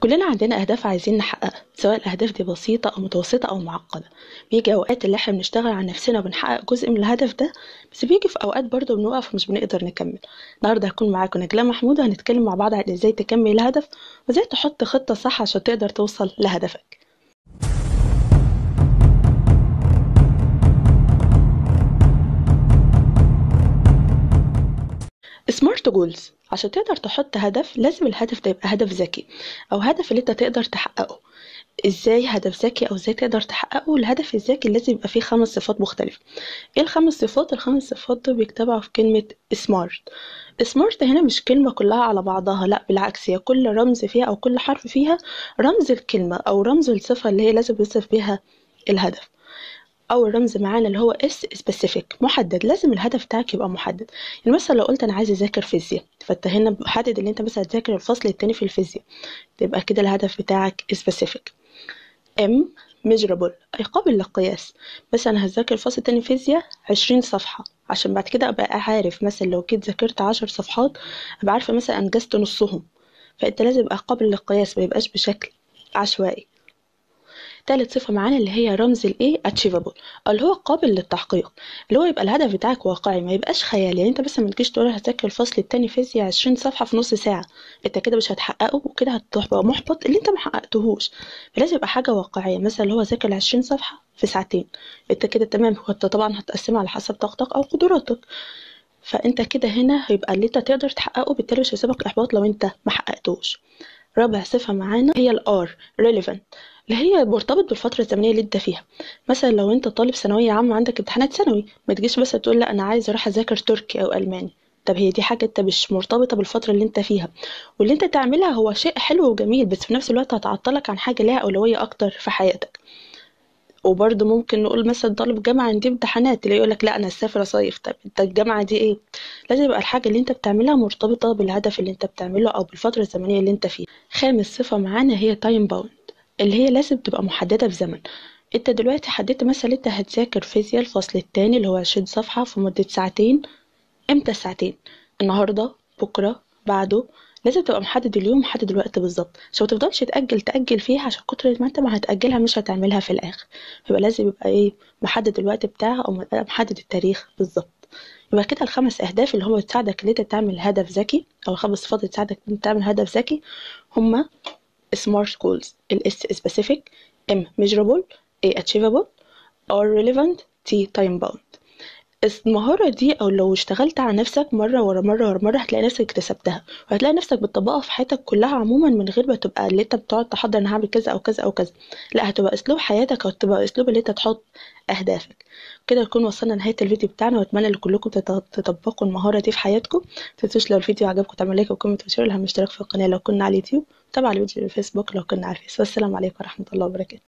كلنا عندنا اهداف عايزين نحققها سواء الاهداف دي بسيطه او متوسطه او معقده بيجي اوقات اللي احنا بنشتغل على نفسنا وبنحقق جزء من الهدف ده بس بيجي في اوقات برضه بنوقف ومش بنقدر نكمل النهارده هكون معاكم نجلاء محمود وهنتكلم مع بعض عن ازاي تكمل الهدف وازاي تحط خطه صح عشان تقدر توصل لهدفك سمارت جولز عشان تقدر تحط هدف لازم الهدف ده يبقى هدف ذكي او هدف اللي انت تقدر تحققه ازاي هدف ذكي او ازاي تقدر تحققه الهدف الذكي لازم يبقى فيه خمس صفات مختلفه ايه الخمس صفات الخمس صفات دول بيجتمعوا في كلمه سمارت سمارت هنا مش كلمه كلها على بعضها لا بالعكس هي كل رمز فيها او كل حرف فيها رمز الكلمه او رمز الصفه اللي هي لازم يوصف بيها الهدف او الرمز معانا اللي هو اس سبيسيفيك محدد لازم الهدف بتاعك يبقى محدد يعني مثلا لو قلت انا عايز اذاكر فيزياء فانت هنا بحدد ان انت مثلا هتذاكر الفصل التاني في الفيزياء تبقى كده الهدف بتاعك سبيسيفيك ام ميجرابل أي قابل للقياس مثلا هذاكر فصل تاني فيزياء عشرين صفحة عشان بعد كده أبقى عارف مثلا لو كنت ذاكرت عشر صفحات أبقى عارفة مثلا أنجزت نصهم فأنت لازم يبقى قابل للقياس ميبقاش بشكل عشوائي تالت صفه معانا اللي هي رمز الايه اتشيفابل اللي هو قابل للتحقيق اللي هو يبقى الهدف بتاعك واقعي ما يبقاش خيالي يعني انت بس ما تجيش تقول هذاكر الفصل التاني فيزياء 20 صفحه في نص ساعه انت كده مش هتحققه وكده هتبقى محبط اللي انت ما حققتهوش فلازم يبقى حاجه واقعيه مثلا اللي هو ذاكر 20 صفحه في ساعتين انت كده تمام انت طبعا هتقسمها على حسب طاقتك او قدراتك فانت كده هنا هيبقى اللي انت تقدر تحققه بالتالي مش هيسيبك احباط لو انت ما حققتهوش رابع صفة معانا هي ال R relevant اللي هي مرتبط بالفترة الزمنية اللي انت فيها مثلا لو انت طالب ثانوية عامة عندك امتحانات ثانوي ما تجيش بس تقول لا انا عايز اروح اذاكر تركي او الماني طب هي دي حاجة انت مش مرتبطة بالفترة اللي انت فيها واللي انت تعملها هو شيء حلو وجميل بس في نفس الوقت هتعطلك عن حاجة لها أولوية أكتر في حياتك وبرضه ممكن نقول مثلا طالب جامعة عندي امتحانات اللي يقولك لا أنا هسافر أصيف طب أنت الجامعة دي إيه؟ لازم يبقى الحاجة اللي أنت بتعملها مرتبطة بالهدف اللي أنت بتعمله أو بالفترة الزمنية اللي أنت فيها خامس صفة معانا هي تايم باوند اللي هي لازم تبقى محددة بزمن انت دلوقتي حددت مثلا انت هتذاكر فيزياء الفصل التاني اللي هو عشرين صفحة في مدة ساعتين امتى ساعتين النهاردة بكرة بعده لازم تبقى محدد اليوم محدد الوقت بالظبط عشان متفضلش تفضلش تأجل تأجل فيها عشان كتر ما انت ما هتأجلها مش هتعملها في الآخر يبقى لازم يبقى ايه محدد الوقت بتاعها أو محدد التاريخ بالظبط يبقى كده الخمس أهداف اللي هو تساعدك إن أنت تعمل هدف ذكي أو الخمس صفات اللي تساعدك إن تعمل هدف ذكي هما smart goals ال S specific M measurable A achievable R relevant T time bound المهارة دي أو لو اشتغلت على نفسك مرة ورا مرة ورا مرة هتلاقي نفسك اكتسبتها وهتلاقي نفسك بتطبقها في حياتك كلها عموما من غير ما تبقى اللي انت بتقعد تحضر انا هعمل كذا او كذا او كذا لا هتبقى اسلوب حياتك او هتبقى اسلوب اللي انت تحط اهدافك كده نكون وصلنا لنهاية الفيديو بتاعنا واتمنى لكلكم تطبقوا المهارة دي في حياتكم متنسوش لو الفيديو عجبكم تعملوا لايك وكومنت وشير لهم مشترك في القناة لو كنا على اليوتيوب تابع الفيديو في الفيسبوك لو كنا على الفيس والسلام عليكم ورحمة الله وبركاته